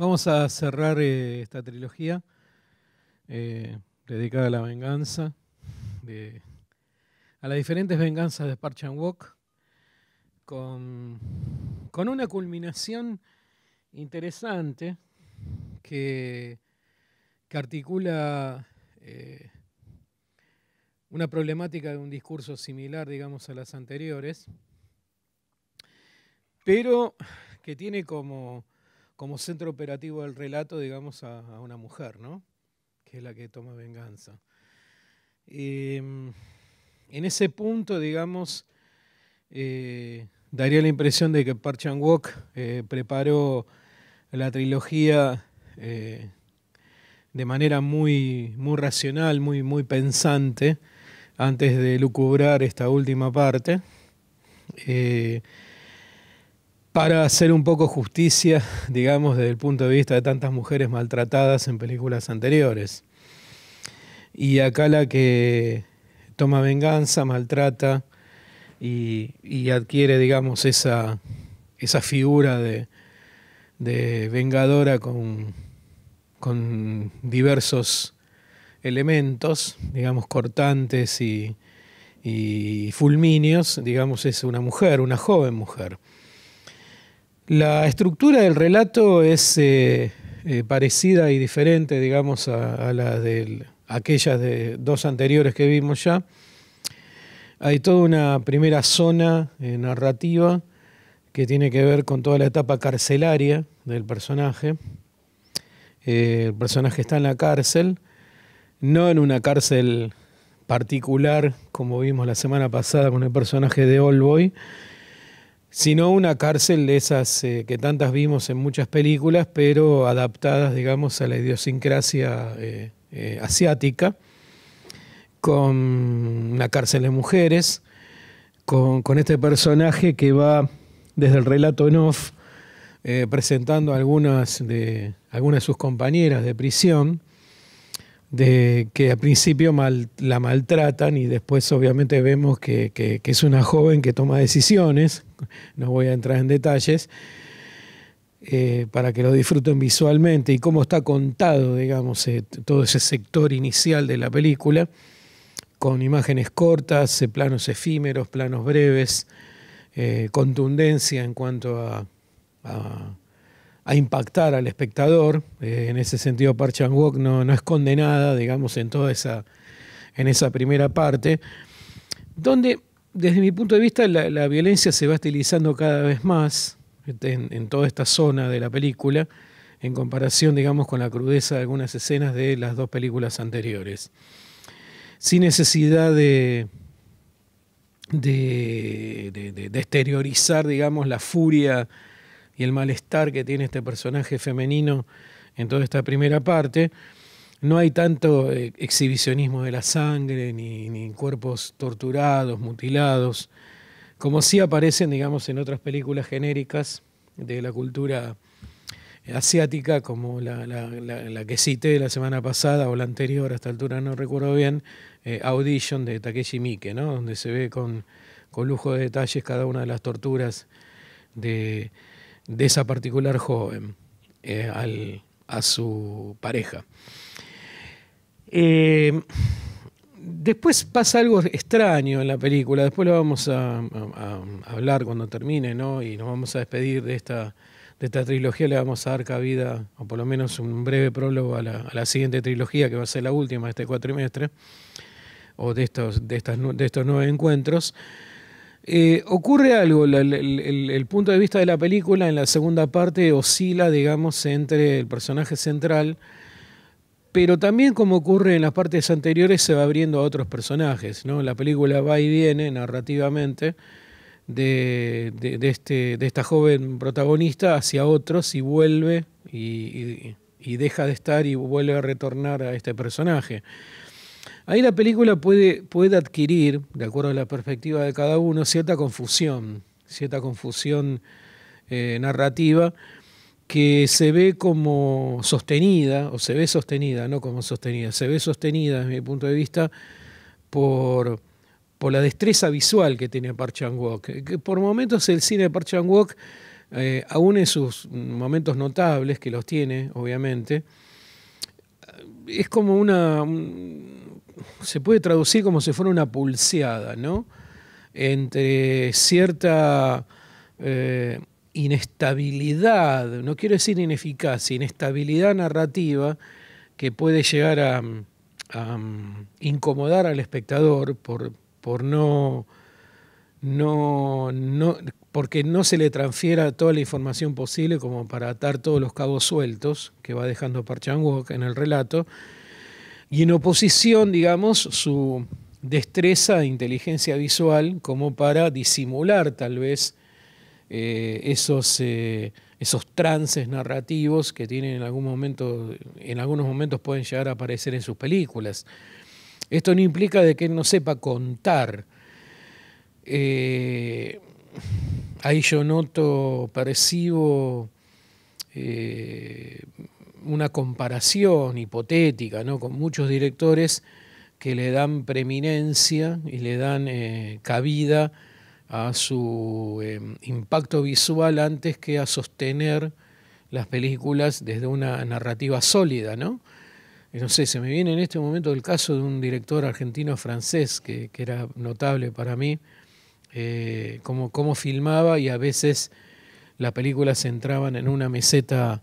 Vamos a cerrar eh, esta trilogía eh, dedicada a la venganza, a las diferentes venganzas de and Walk, con, con una culminación interesante que, que articula eh, una problemática de un discurso similar, digamos, a las anteriores, pero que tiene como como centro operativo del relato, digamos, a, una mujer, ¿no? Que es la que toma venganza. Em, en ese punto, digamos, eh, daría la impresión de que Park Chan eh, preparó la trilogía eh, de manera muy, muy racional, muy, muy pensante, antes de lucubrar esta última parte para hacer un poco justicia, digamos, desde el punto de vista de tantas mujeres maltratadas en películas anteriores. Y acá la que toma venganza, maltrata y, adquiere, digamos, esa, figura de, vengadora con, diversos elementos, digamos, cortantes y, y fulminios, digamos, es una mujer, una joven mujer. La estructura del relato es eh, eh, parecida y diferente, digamos, a, la de aquellas de dos anteriores que vimos ya. Hay toda una primera zona eh, narrativa que tiene que ver con toda la etapa carcelaria del personaje. el personaje está en la cárcel, no en una cárcel particular, como vimos la semana pasada con el personaje de Olboy sino una cárcel de esas eh, que tantas vimos en muchas películas, pero adaptadas, digamos, a la idiosincrasia eh, eh, asiática, con una cárcel de mujeres, con, este personaje que va desde el relato en off presentando algunas de, algunas de sus compañeras de prisión, de que al principio la maltratan y después obviamente vemos que, es una joven que toma decisiones, no voy a entrar en detalles, eh, para que lo disfruten visualmente y cómo está contado, digamos, eh, todo ese sector inicial de la película, con imágenes cortas, eh, planos efímeros, planos breves, contundencia en cuanto a a impactar al espectador. Eh, en ese sentido, Parchan Wok no, no es condenada, digamos, en toda esa, en esa primera parte, donde, desde mi punto de vista, la, violencia se va estilizando cada vez más en, toda esta zona de la película, en comparación, digamos, con la crudeza de algunas escenas de las dos películas anteriores. Sin necesidad de. De, de, de exteriorizar, digamos, la furia y el malestar que tiene este personaje femenino en toda esta primera parte. No hay tanto eh, exhibicionismo de la sangre, ni, cuerpos torturados, mutilados, como sí aparecen, digamos, en otras películas genéricas de la cultura asiática, como la, que cité la semana pasada o la anterior, a esta altura no recuerdo bien, eh, Audition de Takeshi Miike, ¿no? donde se ve con, con lujo de detalles cada una de las torturas de, de esa particular joven eh, a su pareja. Eh, después pasa algo extraño en la película, después lo vamos a, hablar cuando termine, ¿no? Y nos vamos a despedir de esta, de esta trilogía, le vamos a dar cabida, o por lo menos un breve prólogo a la, siguiente trilogía, que va a ser la última de este cuatrimestre, o de de estos nueve encuentros. Eh, ocurre algo, el, punto de vista de la película en la segunda parte oscila, digamos, entre el personaje central, pero también como ocurre en las partes anteriores se va abriendo a otros personajes, ¿no? La película va y viene narrativamente de, de, este, de esta joven protagonista hacia otros y vuelve y, y deja de estar y vuelve a retornar a este personaje. Ahí la película puede, puede adquirir, de acuerdo a la perspectiva de cada uno, cierta confusión, cierta confusión eh, narrativa que se ve como sostenida, o se ve sostenida, no como sostenida, se ve sostenida desde mi punto de vista por, la destreza visual que tiene Park Chan-wook. Eh, por momentos el cine de Park Chan-wook, eh, aún en sus momentos notables, que los tiene, obviamente, es como una... se puede traducir como si fuera una pulseada, ¿no? Entre cierta eh, inestabilidad, no quiero decir ineficacia, inestabilidad narrativa que puede llegar a, mm, incomodar al espectador por, por no, no, porque no se le transfiera toda la información posible como para atar todos los cabos sueltos que va dejando Parchan en el relato. Y en oposición, digamos, su destreza e inteligencia visual como para disimular tal vez eh, esos, eh, esos trances narrativos que tienen en algún momento, en algunos momentos pueden llegar a aparecer en sus películas. Esto no implica de que él no sepa contar. Eh, ahí yo noto, percibo eh, una comparación hipotética con muchos directores que le dan preeminencia y le dan eh, cabida a su eh, impacto visual antes que a sostener las películas desde una narrativa sólida, ¿no? sé, se me viene en este momento el caso de un director argentino-francés que, era notable para mí, eh, cómo, filmaba y a veces las películas entraban en una meseta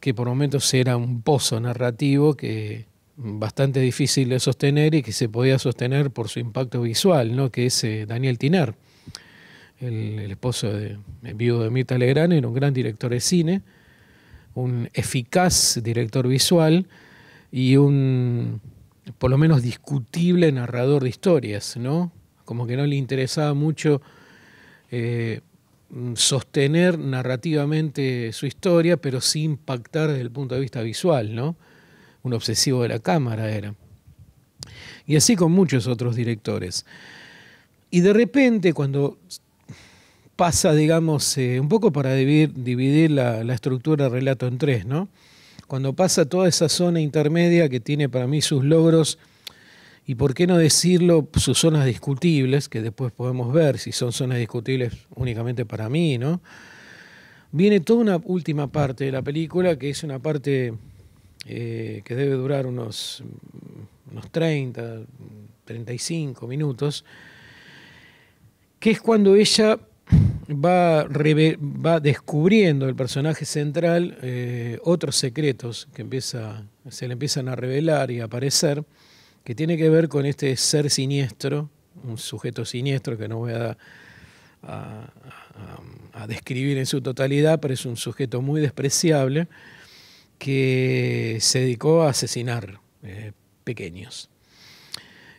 que por momentos era un pozo narrativo que bastante difícil de sostener y que se podía sostener por su impacto visual, ¿no? que es eh, Daniel Tiner, el, esposo de, el eh, viudo de Mirta Legrano, era un gran director de cine, un eficaz director visual y un por lo menos discutible narrador de historias, ¿no? como que no le interesaba mucho eh, sostener narrativamente su historia, pero sí impactar desde el punto de vista visual, ¿no? Un obsesivo de la cámara era. Y así con muchos otros directores. Y de repente, cuando pasa, digamos, eh, un poco para dividir, la, la, estructura del relato en tres, ¿no? Cuando pasa toda esa zona intermedia que tiene para mí sus logros y por qué no decirlo, sus zonas discutibles, que después podemos ver si son zonas discutibles únicamente para mí, ¿no? Viene toda una última parte de la película, que es una parte eh, que debe durar unos, unos 30, 35 minutos, que es cuando ella va, descubriendo el personaje central eh, otros secretos que empieza, se le empiezan a revelar y a aparecer que tiene que ver con este ser siniestro, un sujeto siniestro que no voy a, describir en su totalidad, pero es un sujeto muy despreciable que se dedicó a asesinar eh, pequeños.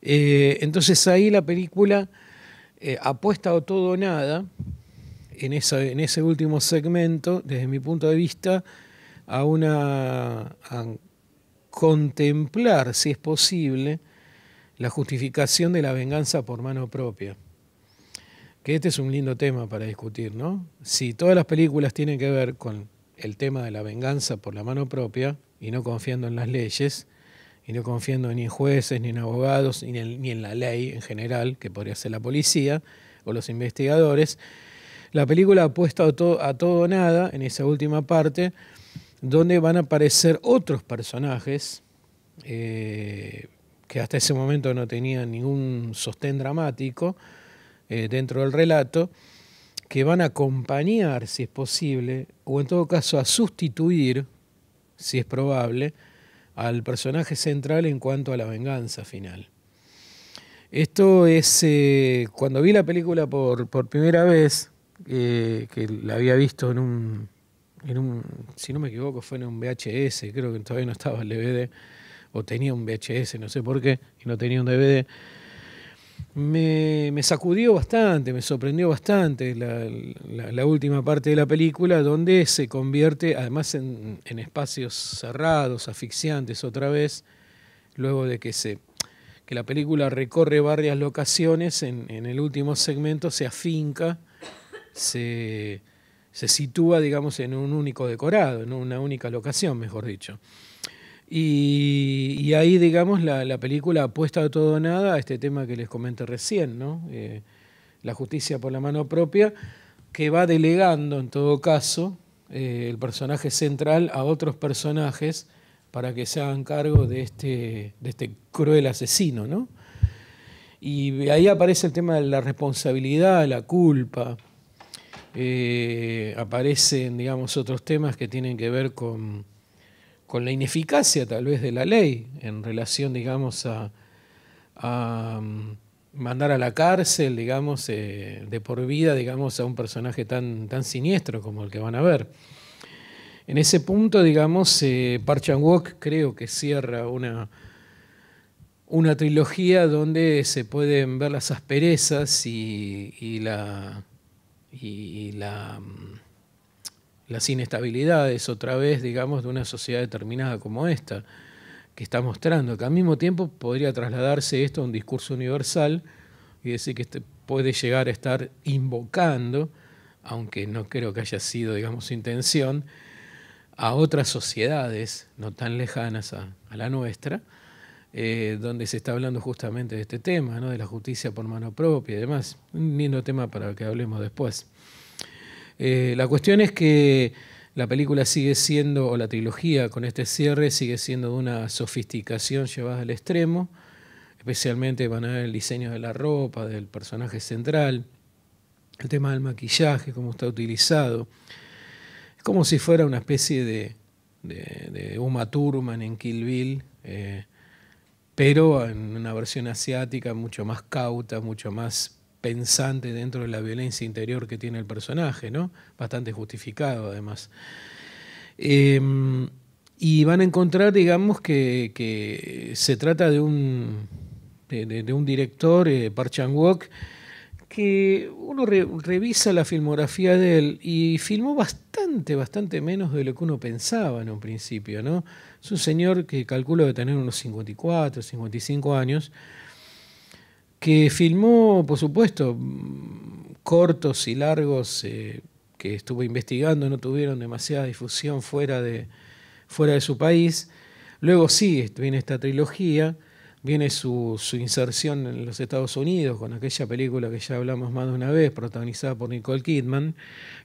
Eh, entonces ahí la película eh, apuesta o todo o nada, en, ese último segmento, desde mi punto de vista, a una, contemplar, si es posible, la justificación de la venganza por mano propia. Que este es un lindo tema para discutir, ¿no? Si todas las películas tienen que ver con el tema de la venganza por la mano propia y no confiando en las leyes, y no confiando ni en jueces, ni en abogados, ni en, la ley en general, que podría ser la policía o los investigadores, la película apuesta a, a todo nada en esa última parte donde van a aparecer otros personajes eh, que hasta ese momento no tenían ningún sostén dramático eh, dentro del relato, que van a acompañar, si es posible, o en todo caso a sustituir, si es probable, al personaje central en cuanto a la venganza final. Esto es, eh, cuando vi la película por primera vez, que la había visto en un un, si no me equivoco, fue en un VHS, creo que todavía no estaba el DVD, o tenía un VHS, no sé por qué, y no tenía un DVD. Me, sacudió bastante, me sorprendió bastante la, última parte de la película, donde se convierte, además en, espacios cerrados, asfixiantes otra vez, luego de que se que la película recorre varias locaciones, en el último segmento se afinca, se, se sitúa, digamos, en un único decorado, en una única locación, mejor dicho. Y, ahí, digamos, la, película apuesta a todo nada a este tema que les comenté recién, eh, la justicia por la mano propia, que va delegando, en todo caso, eh, el personaje central a otros personajes para que se hagan cargo de este, de este cruel asesino, Y ahí aparece el tema de la responsabilidad, la culpa, eh, aparecen, digamos, otros temas que tienen que ver con, la ineficacia tal vez de la ley en relación, digamos, a, mm, mandar a la cárcel, digamos, eh, de por vida, digamos, a un personaje tan, tan siniestro como el que van a ver. En ese punto, digamos, eh, Walk creo que cierra una, una trilogía donde se pueden ver las asperezas y la, y, mm, las inestabilidades otra vez, digamos, de una sociedad determinada como esta que está mostrando, que al mismo tiempo podría trasladarse esto a un discurso universal y decir que este puede llegar a estar invocando, aunque no creo que haya sido, digamos, su intención, a otras sociedades no tan lejanas a la nuestra, eh, donde se está hablando justamente de este tema, de la justicia por mano propia y demás. Un lindo tema para que hablemos después. Eh, la cuestión es que la película sigue siendo, o la trilogía con este cierre, sigue siendo de una sofisticación llevada al extremo. Especialmente van a ver el diseño de la ropa, del personaje central, el tema del maquillaje, cómo está utilizado. Es como si fuera una especie de, de, Uma Thurman en Kill Bill. Eh, pero en una versión asiática mucho más cauta, mucho más pensante dentro de la violencia interior que tiene el personaje, Bastante justificado además. Em, y van a encontrar, digamos, que, se trata de un, director, eh, Park Chan-wook, que uno revisa la filmografía de él y filmó bastante, bastante menos de lo que uno pensaba en un principio, ¿no? Es un señor que calculo de tener unos 54, 55 años, que filmó, por supuesto, cortos y largos eh, que estuvo investigando, no tuvieron demasiada difusión fuera de, fuera de su país. Luego sí, viene esta trilogía viene su, inserción en los Estados Unidos con aquella película que ya hablamos más de una vez, protagonizada por Nicole Kidman,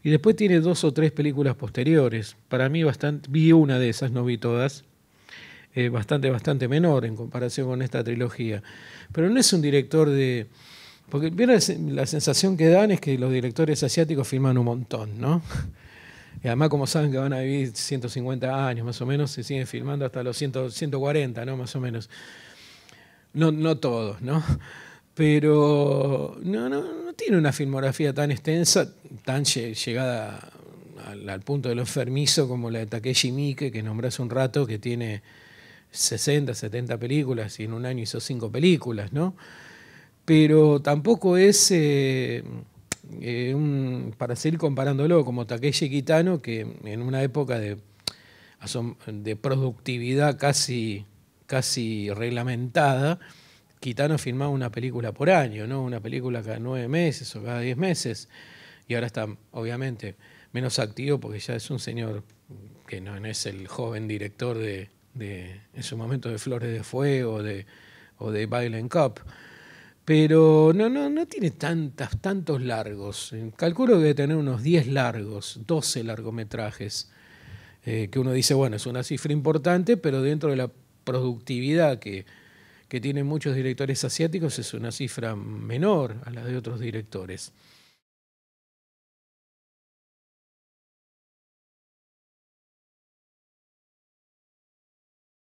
y después tiene dos o tres películas posteriores. Para mí bastante, vi una de esas, no vi todas, eh, bastante, bastante menor en comparación con esta trilogía. Pero no es un director de... Porque la sensación que dan es que los directores asiáticos filman un montón, ¿no? Y además, como saben que van a vivir 150 años más o menos, se siguen filmando hasta los 140, ¿no? Más o menos no, no todos, ¿no? Pero no, no, tiene una filmografía tan extensa, tan llegada al, punto de lo enfermizo como la de Takeshi Miike, que nombré hace un rato, que tiene 60, 70 películas y en un año hizo 5 películas, ¿no? Pero tampoco es, eh, eh, para seguir comparándolo, como Takeshi Kitano, que en una época de, de productividad casi casi reglamentada, Quitano filmaba una película por año, ¿no? Una película cada nueve meses o cada diez meses. Y ahora está, obviamente, menos activo porque ya es un señor que no, es el joven director de, de, en su momento, de Flores de Fuego de, o de Violent Cup. Pero no, no, no tiene tantas, tantos largos. Calculo que debe tener unos 10 largos, 12 largometrajes. Eh, que uno dice, bueno, es una cifra importante, pero dentro de la productividad que, que tienen muchos directores asiáticos es una cifra menor a la de otros directores.